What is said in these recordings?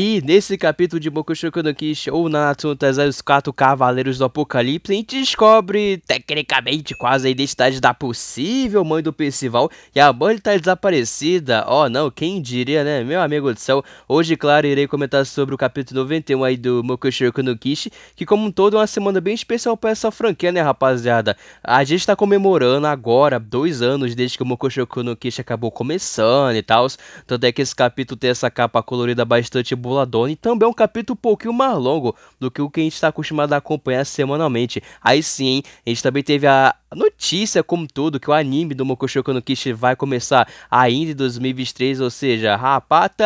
E nesse capítulo de Boku Shouko no Kish, ou Nanatsu no Taizai, os quatro cavaleiros do apocalipse, a gente descobre tecnicamente quase a identidade da possível mãe do Percival e a mãe está desaparecida. Oh não, quem diria né? Meu amigo do céu, hoje claro irei comentar sobre o capítulo 91 aí do Boku Shouko no Kish, que como um todo é uma semana bem especial para essa franquia né rapaziada. A gente está comemorando agora dois anos desde que o Boku Shouko no Kish acabou começando e tal, tanto é que esse capítulo tem essa capa colorida bastante bonita Reguladone também é um capítulo um pouquinho mais longo do que o que a gente está acostumado a acompanhar semanalmente. Aí sim, a gente também teve a notícia, como todo, que o anime do Mokushoku no Kishi vai começar ainda em 2023, ou seja, rapata,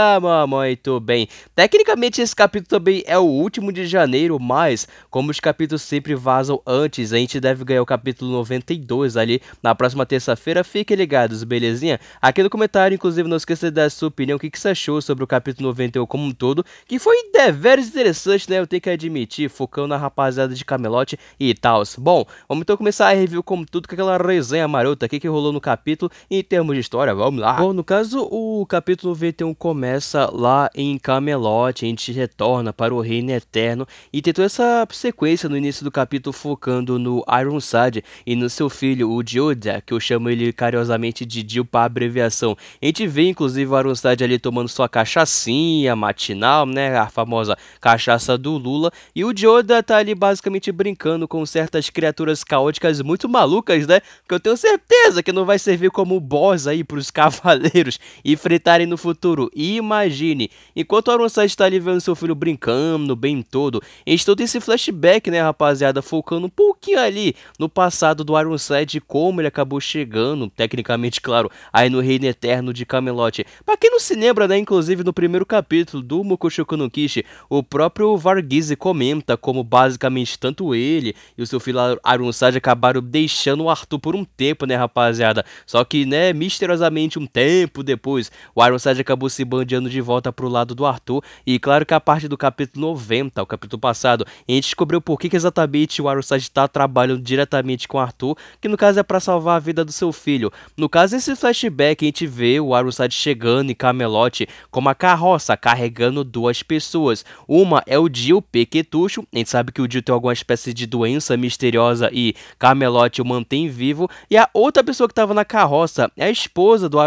tudo tá, bem. Tecnicamente, esse capítulo também é o último de janeiro, mas como os capítulos sempre vazam antes, a gente deve ganhar o capítulo 92 ali na próxima terça-feira. Fiquem ligados, belezinha? Aqui no comentário, inclusive, não esqueça de dar a sua opinião, o que, que você achou sobre o capítulo 91 como um todo, que foi deveras interessante, né? Eu tenho que admitir, focando na rapaziada de Camelote e tal. Bom, vamos então começar a review como tudo com aquela resenha marota aqui que rolou no capítulo em termos de história. Vamos lá. Bom, no caso, o capítulo 91 começa lá em Camelote, a gente retorna para o Reino Eterno e tentou essa sequência no início do capítulo focando no Ironside e no seu filho, o Dioda, que eu chamo ele carinhosamente de Dio para abreviação. A gente vê inclusive o Ironside ali tomando sua cachaçinha, matinha medicinal, né, a famosa cachaça do Lula, e o Dioda tá ali basicamente brincando com certas criaturas caóticas muito malucas, né? Que eu tenho certeza que não vai servir como boss aí pros cavaleiros enfrentarem no futuro. Imagine, enquanto o Aronsai está ali vendo seu filho brincando bem todo, a gente todo esse flashback, né, rapaziada, focando um pouquinho ali no passado do Aronsai de como ele acabou chegando, tecnicamente, claro, aí no Reino Eterno de Camelot. Para quem não se lembra, né, inclusive no primeiro capítulo do como Mokushoku no Kishi, o próprio Varghese comenta como basicamente tanto ele e o seu filho Arunsage acabaram deixando o Arthur por um tempo, né, rapaziada? Só que, né, misteriosamente um tempo depois, o Arunsage acabou se bandeando de volta pro lado do Arthur. E claro que a parte do capítulo 90, o capítulo passado, a gente descobriu por que, que exatamente o Arunsage tá trabalhando diretamente com o Arthur, que no caso é para salvar a vida do seu filho. No caso, nesse flashback, a gente vê o Arunsage chegando em Camelote com uma carroça carregando matando duas pessoas. Uma é o Dio Pequetucho, a gente sabe que o Dio tem alguma espécie de doença misteriosa e Camelot o mantém vivo. E a outra pessoa que estava na carroça é a esposa do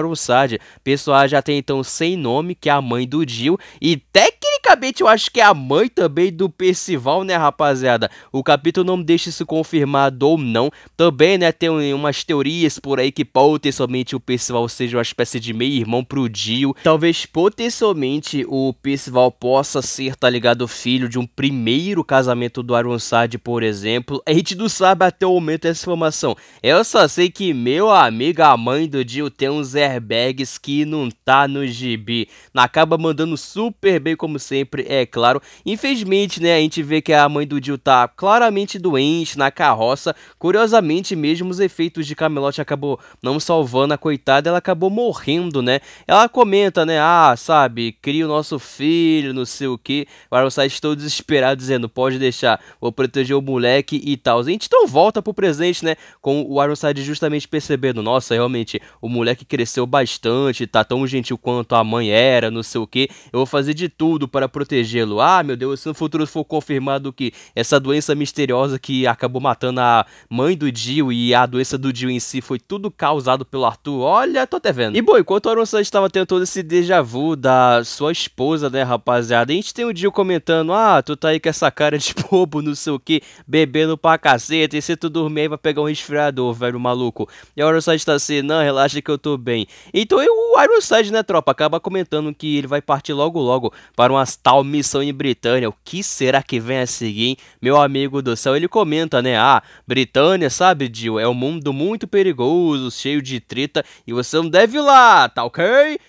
Pessoal já tem então sem nome, que é a mãe do Dio. E tecnicamente eu acho que é a mãe também do Percival, né, rapaziada? O capítulo não deixa isso confirmado ou não. Também, né, tem umas teorias por aí que potencialmente o Percival seja uma espécie de meio-irmão pro Dio. Talvez potencialmente o Percival Percival possa ser, tá ligado, filho de um primeiro casamento do Ironside, por exemplo, a gente não sabe até o momento essa informação. Eu só sei que meu amigo, a mãe do Jill, tem uns airbags que não tá no gibi. Acaba mandando super bem, como sempre, é claro. Infelizmente, né, a gente vê que a mãe do Jill tá claramente doente na carroça. Curiosamente, mesmo os efeitos de Camelot acabou não salvando a coitada, ela acabou morrendo, né? Ela comenta, né, ah, sabe, cria o nosso filho filho, não sei o que. O site todo desesperado, dizendo: pode deixar, vou proteger o moleque e tal. A gente então volta pro presente, né? Com o Ironside justamente percebendo: nossa, realmente, o moleque cresceu bastante, tá tão gentil quanto a mãe era, não sei o que. Eu vou fazer de tudo para protegê-lo. Ah, meu Deus, se no futuro for confirmado que essa doença misteriosa que acabou matando a mãe do Jill e a doença do Jill em si foi tudo causado pelo Arthur, olha, tô até vendo. E bom, enquanto o Ironside estava tendo todo esse déjà vu da sua esposa né, rapaziada? A gente tem o um Dio comentando, ah, tu tá aí com essa cara de bobo, não sei o que, bebendo pra caceta, e se tu dormir aí vai pegar um resfriador, velho maluco. E o Ironside tá assim, não, relaxa que eu tô bem. Então o Ironside, né, tropa, acaba comentando que ele vai partir logo logo para uma tal missão em Britânia. O que será que vem a seguir, hein? meu amigo do céu? Ele comenta, né, ah, Britânia, sabe, Dio, é um mundo muito perigoso, cheio de treta, e você não deve ir lá, tá ok?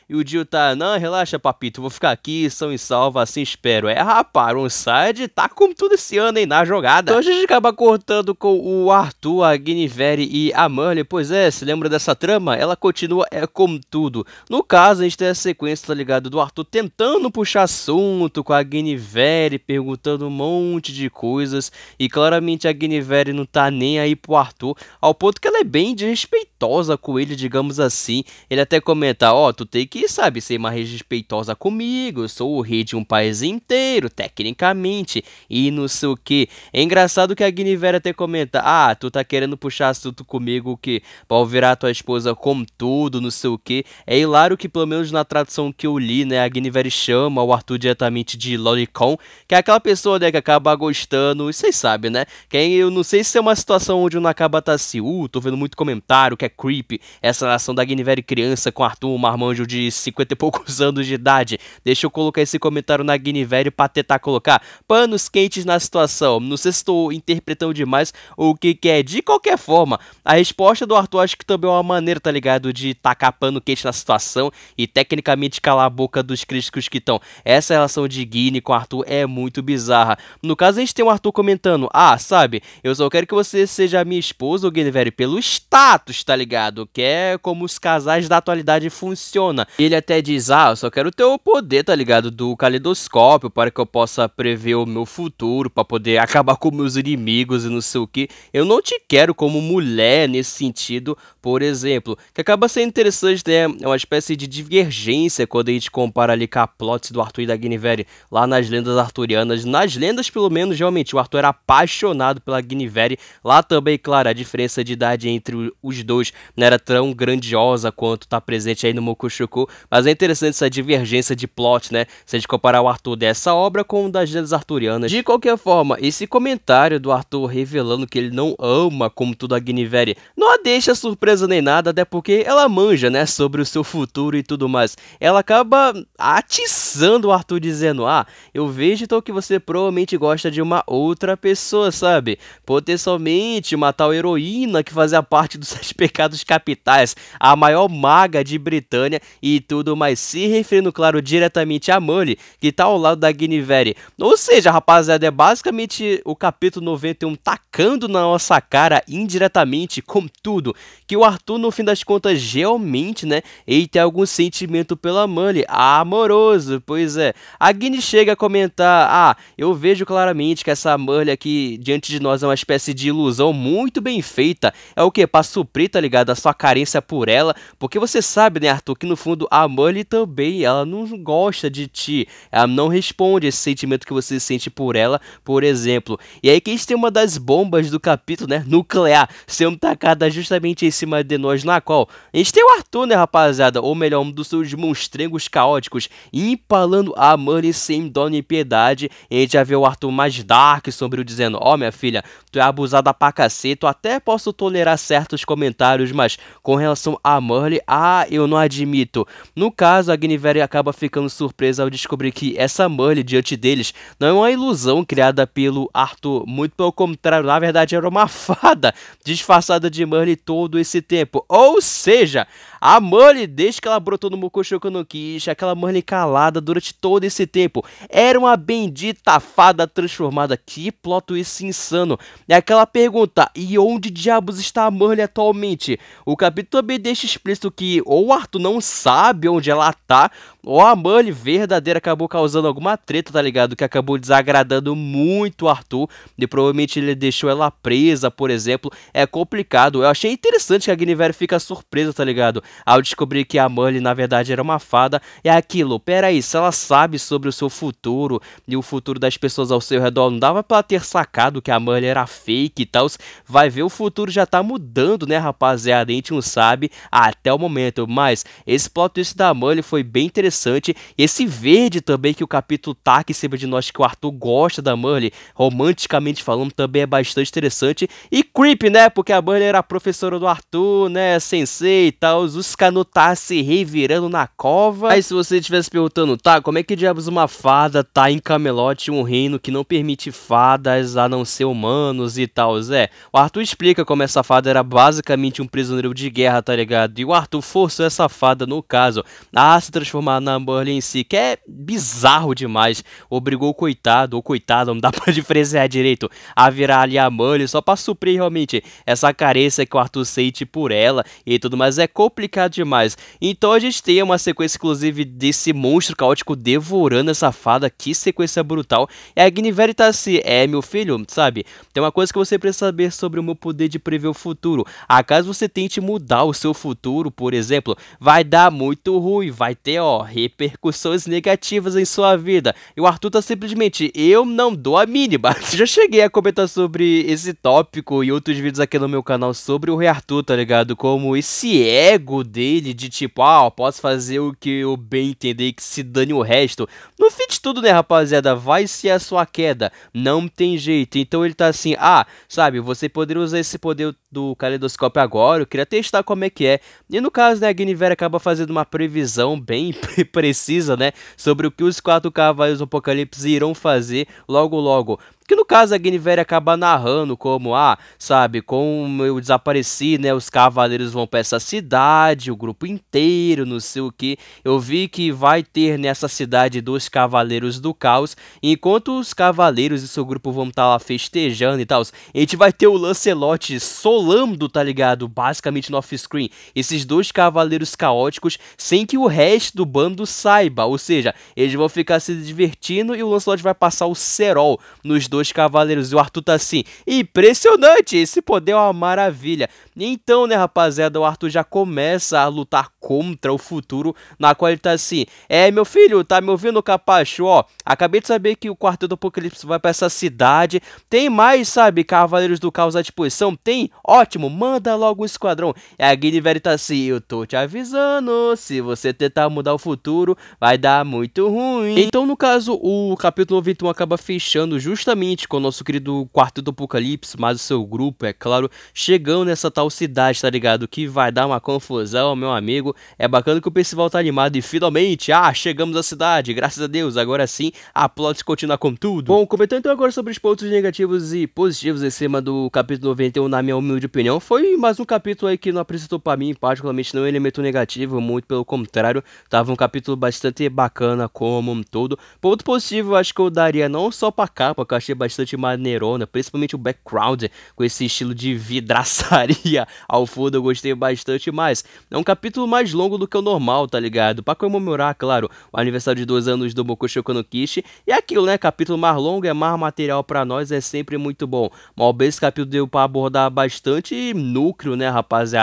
E o Dio tá, não, relaxa, papito, vou ficar aqui, são e salva, assim espero. É, rapaz, um side tá como tudo esse ano, hein, na jogada. Então a gente acaba cortando com o Arthur, a Guinevere e a Manly. Pois é, se lembra dessa trama? Ela continua, é como tudo. No caso, a gente tem a sequência, tá ligado, do Arthur tentando puxar assunto com a Guinevere, perguntando um monte de coisas. E claramente a Guinevere não tá nem aí pro Arthur, ao ponto que ela é bem desrespeitada respeitosa com ele, digamos assim. Ele até comenta, ó, oh, tu tem que, sabe, ser mais respeitosa comigo, eu sou o rei de um país inteiro, tecnicamente, e não sei o que. É engraçado que a Guinevere até comenta, ah, tu tá querendo puxar assunto comigo que pra virar tua esposa como tudo, não sei o que. É hilário que, pelo menos na tradução que eu li, né, a Guinevere chama o Arthur diretamente de Lolicon, que é aquela pessoa, né, que acaba gostando, e vocês sabem, né? Quem, eu não sei se é uma situação onde o Nakaba tá assim, uh, tô vendo muito comentário, que é é creepy. Essa relação da Guinevere criança com Arthur, um marmanjo de 50 e poucos anos de idade. Deixa eu colocar esse comentário na Guinevere pra tentar colocar panos quentes na situação. Não sei se estou interpretando demais o que, que é. De qualquer forma, a resposta do Arthur acho que também é uma maneira, tá ligado? De tacar pano quente na situação e tecnicamente calar a boca dos críticos que estão. Essa relação de Guine com Arthur é muito bizarra. No caso, a gente tem o Arthur comentando: Ah, sabe, eu só quero que você seja minha esposa Guinevere pelo status, tá Tá ligado? Que é como os casais da atualidade funcionam. Ele até diz: Ah, eu só quero ter o poder, tá ligado? Do calidoscópio para que eu possa prever o meu futuro, para poder acabar com meus inimigos e não sei o que. Eu não te quero como mulher nesse sentido, por exemplo. Que acaba sendo interessante, né? É uma espécie de divergência quando a gente compara ali com a plot do Arthur e da Guinevere lá nas lendas arturianas. Nas lendas, pelo menos, realmente, o Arthur era apaixonado pela Guinevere. Lá também, claro, a diferença de idade entre os dois não era tão grandiosa quanto tá presente aí no Mokushoku, mas é interessante essa divergência de plot, né? Se a gente comparar o Arthur dessa obra com o das lendas arturianas. De qualquer forma, esse comentário do Arthur revelando que ele não ama como tudo a Guinevere não a deixa surpresa nem nada, até porque ela manja, né, sobre o seu futuro e tudo mais. Ela acaba atiçando o Arthur dizendo: "Ah, eu vejo então que você provavelmente gosta de uma outra pessoa, sabe? Potencialmente uma tal heroína que fazia parte dos seus mercados capitais, a maior maga de Britânia e tudo mais, se referindo, claro, diretamente a Mully, que tá ao lado da Guinevere. Ou seja, rapaziada, é basicamente o capítulo 91 tacando na nossa cara indiretamente, contudo, que o Arthur, no fim das contas, realmente, né, ele tem algum sentimento pela Mully, amoroso, pois é. A Guine chega a comentar, ah, eu vejo claramente que essa Mully aqui diante de nós é uma espécie de ilusão muito bem feita, é o que? Pra suprir, tá ligado? A sua carência por ela. Porque você sabe, né, Arthur, que no fundo a Molly também, ela não gosta de ti. Ela não responde esse sentimento que você sente por ela, por exemplo. E aí que a gente tem uma das bombas do capítulo, né? Nuclear, sendo tacada justamente em cima de nós, na qual a gente tem o Arthur, né, rapaziada? Ou melhor, um dos seus monstrengos caóticos, empalando a Molly sem dó nem piedade. E a gente já vê o Arthur mais dark, sombrio, dizendo: Ó, oh, minha filha, tu é abusada pra cacete, eu até posso tolerar certos comentários comentários, mas com relação a Merle, ah, eu não admito. No caso, a Guinevere acaba ficando surpresa ao descobrir que essa Merle diante deles não é uma ilusão criada pelo Arthur, muito pelo contrário, na verdade era uma fada disfarçada de Merle todo esse tempo. Ou seja, a Merle, desde que ela brotou no Mukoshoko no Kishi, aquela Merle calada durante todo esse tempo, era uma bendita fada transformada. Que plot twist insano. E aquela pergunta, e onde diabos está a Merle atualmente? 7, o capítulo também deixa explícito que ou o Arthur não sabe onde ela tá, ou a Mully verdadeira acabou causando alguma treta, tá ligado? Que acabou desagradando muito o Arthur, e provavelmente ele deixou ela presa, por exemplo. É complicado. Eu achei interessante que a Guinevere fica surpresa, tá ligado? Ao descobrir que a Mully, na verdade, era uma fada. É aquilo, peraí, se ela sabe sobre o seu futuro e o futuro das pessoas ao seu redor, não dava pra ela ter sacado que a Mully era fake e tal. Vai ver, o futuro já tá mudando, né, rapaz? rapaziada, a gente não sabe até o momento, mas esse plot twist da Mully foi bem interessante, e esse verde também que o capítulo tá aqui sempre de nós, que o Arthur gosta da Mully, romanticamente falando, também é bastante interessante, e creepy, né, porque a Mully era a professora do Arthur, né, sensei e tal, os Kanu tá se revirando na cova, aí se você estivesse perguntando, tá, como é que diabos uma fada tá em Camelot, um reino que não permite fadas a não ser humanos e tal, Zé, o Arthur explica como essa fada era basicamente um um prisioneiro de guerra, tá ligado? E o Arthur forçou essa fada, no caso, a se transformar na Merlin em si, que é bizarro demais. Obrigou o coitado, ou coitado, não dá pra diferenciar direito, a virar ali a Merlin só pra suprir realmente essa carência que o Arthur sente por ela e tudo mais. É complicado demais. Então a gente tem uma sequência, inclusive, desse monstro caótico devorando essa fada. Que sequência brutal. E a Guinevere tá assim, é meu filho, sabe? Tem uma coisa que você precisa saber sobre o meu poder de prever o futuro. Acaso caso você tente mudar o seu futuro, por exemplo, vai dar muito ruim, vai ter ó, repercussões negativas em sua vida. E o Arthur tá simplesmente, eu não dou a mínima. Já cheguei a comentar sobre esse tópico e outros vídeos aqui no meu canal sobre o Rei Arthur, tá ligado? Como esse ego dele de tipo, ah, posso fazer o que eu bem entender que se dane o resto. No fim de tudo, né, rapaziada, vai ser a sua queda. Não tem jeito. Então ele tá assim, ah, sabe, você poderia usar esse poder do kaleidoscópio agora, eu queria testar como é que é. E no caso, né, a Guinevere acaba fazendo uma previsão bem precisa, né, sobre o que os quatro cavaleiros do Apocalipse irão fazer logo logo. Que no caso a Guinevere acaba narrando como, ah, sabe, como eu desapareci, né? Os cavaleiros vão para essa cidade, o grupo inteiro, não sei o que. Eu vi que vai ter nessa cidade dois cavaleiros do caos. Enquanto os cavaleiros e seu grupo vão estar tá lá festejando e tal, a gente vai ter o Lancelot solando, tá ligado? Basicamente no off-screen. Esses dois cavaleiros caóticos, sem que o resto do bando saiba. Ou seja, eles vão ficar se divertindo e o Lancelot vai passar o cerol nos dois dos Cavaleiros. E o Arthur tá assim, impressionante, esse poder é uma maravilha. Então, né, rapaziada, o Arthur já começa a lutar contra o futuro, na qual ele tá assim, é, meu filho, tá me ouvindo, capacho, ó, acabei de saber que o quarto do Apocalipse vai pra essa cidade, tem mais, sabe, Cavaleiros do Caos à disposição? Tem? Ótimo, manda logo um esquadrão. E a Guinevere tá assim, eu tô te avisando, se você tentar mudar o futuro, vai dar muito ruim. Então, no caso, o capítulo 91 acaba fechando justamente com o nosso querido Quarto do Apocalipse, mas o seu grupo, é claro, chegando nessa tal cidade, tá ligado? Que vai dar uma confusão, meu amigo. É bacana que o Percival tá animado e finalmente, ah, chegamos à cidade, graças a Deus, agora sim, a plot continua com tudo. Bom, comentando então agora sobre os pontos negativos e positivos em cima do capítulo 91, na minha humilde opinião, foi mais um capítulo aí que não apresentou para mim, particularmente, não um elemento negativo, muito pelo contrário, tava um capítulo bastante bacana como um todo. Ponto positivo, acho que eu daria não só pra capa, que eu achei bastante maneirona, principalmente o background com esse estilo de vidraçaria ao fundo, eu gostei bastante mais. É um capítulo mais longo do que o normal, tá ligado? Pra comemorar, claro, o aniversário de dois anos do Bokushiko no Kishi. E é aquilo, né? Capítulo mais longo é mais material para nós, é sempre muito bom. bem esse capítulo deu pra abordar bastante núcleo, né, rapaziada?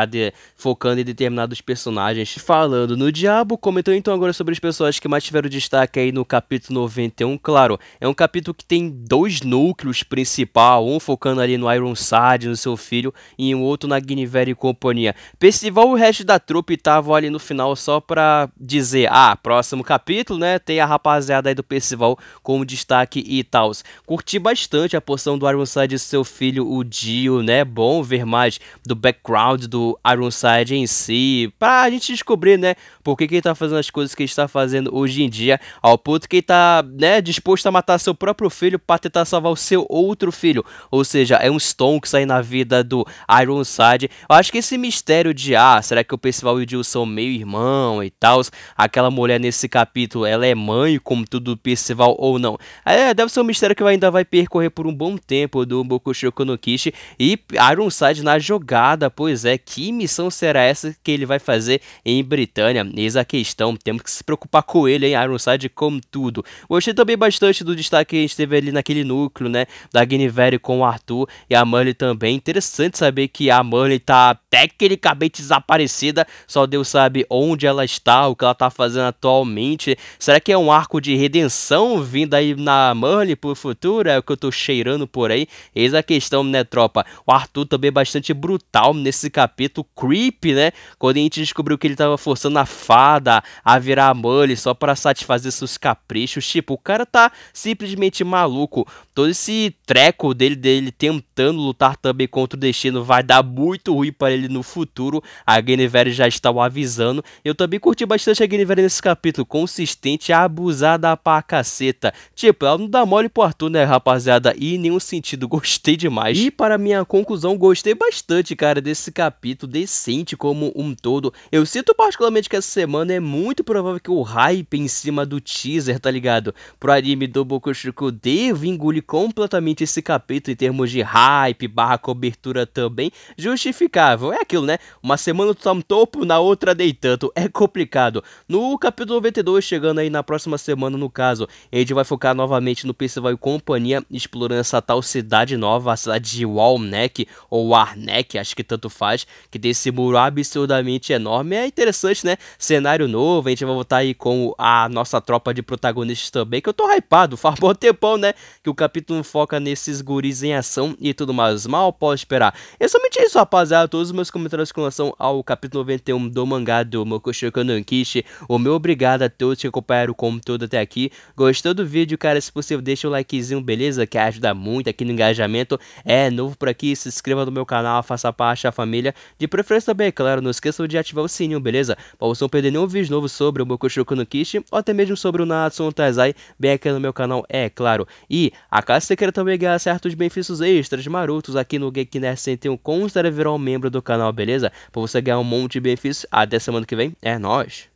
Focando em determinados personagens. Falando no diabo, comentou então agora sobre as pessoas que mais tiveram destaque aí no capítulo 91. Claro, é um capítulo que tem dois núcleos principal, um focando ali no Ironside, no seu filho, e um outro na Guinevere e companhia. Percival e o resto da trupe estavam ali no final só pra dizer, ah, próximo capítulo, né, tem a rapaziada aí do Percival como destaque e tal. Curti bastante a porção do Ironside e seu filho, o Dio, né, bom ver mais do background do Ironside em si, pra gente descobrir, né, por que que ele tá fazendo as coisas que ele está fazendo hoje em dia, ao ponto que ele tá, né, disposto a matar seu próprio filho pra tentar salvar o seu outro filho. Ou seja, é um stonks aí na vida do Ironside. Eu acho que esse mistério de, ah, será que o Percival e o Jill são meio irmão e tal? Aquela mulher nesse capítulo, ela é mãe, como tudo do Percival ou não? É, deve ser um mistério que ainda vai percorrer por um bom tempo do Bokushoku no Kishi. E Ironside na jogada, pois é, que missão será essa que ele vai fazer em Britânia? Eis a questão, temos que se preocupar com ele, hein, Ironside, como tudo. Gostei também bastante do destaque que a gente teve ali naquele núcleo núcleo, né? Da Guinevere com o Arthur e a Mully também. Interessante saber que a Mully tá tecnicamente desaparecida. Só Deus sabe onde ela está, o que ela tá fazendo atualmente. Será que é um arco de redenção vindo aí na Mully pro futuro? É o que eu tô cheirando por aí. Eis a questão, né, tropa? O Arthur também é bastante brutal nesse capítulo. Creep, né? Quando a gente descobriu que ele tava forçando a fada a virar a Mully só para satisfazer seus caprichos. Tipo, o cara tá simplesmente maluco todo esse treco dele, dele tentando lutar também contra o destino vai dar muito ruim para ele no futuro. A Guinevere já está o avisando. Eu também curti bastante a Guinevere nesse capítulo, consistente, abusada pra caceta. Tipo, ela não dá mole pro Arthur, né, rapaziada? E em nenhum sentido, gostei demais. E para minha conclusão, gostei bastante, cara, desse capítulo, decente como um todo. Eu sinto particularmente que essa semana é muito provável que o hype em cima do teaser, tá ligado? Pro anime do Boku Shiku devo engolir completamente esse capítulo em termos de hype, barra cobertura também, justificável. É aquilo, né? Uma semana tu tá no topo, na outra nem tanto. É complicado. No capítulo 92, chegando aí na próxima semana, no caso, a gente vai focar novamente no Percival e companhia, explorando essa tal cidade nova, a cidade de Walneck, ou Arneck, acho que tanto faz, que tem esse muro absurdamente enorme. É interessante, né? Cenário novo, a gente vai voltar aí com a nossa tropa de protagonistas também, que eu tô hypado, faz bom tempão, né? Que o capítulo capítulo foca nesses guris em ação e tudo mais. Mal posso esperar. É somente isso, rapaziada. Todos os meus comentários com relação ao capítulo 91 do mangá do Mokushoku no Kishi. O meu obrigado a todos que acompanharam como todo até aqui. Gostou do vídeo, cara? Se possível, deixa o likezinho, beleza? Que ajuda muito aqui no engajamento. É novo por aqui, se inscreva no meu canal, faça parte da família. De preferência também, claro, não esqueçam de ativar o sininho, beleza? Pra você não perder nenhum vídeo novo sobre o Mokushoku no Kishi, ou até mesmo sobre o Natsu no Taizai, bem aqui no meu canal, é claro. E a Caso você queira também ganhar certos benefícios extras marotos aqui no Geek Nerd 101, considere virar um membro do canal, beleza? Pra você ganhar um monte de benefícios. Até semana que vem. É nóis!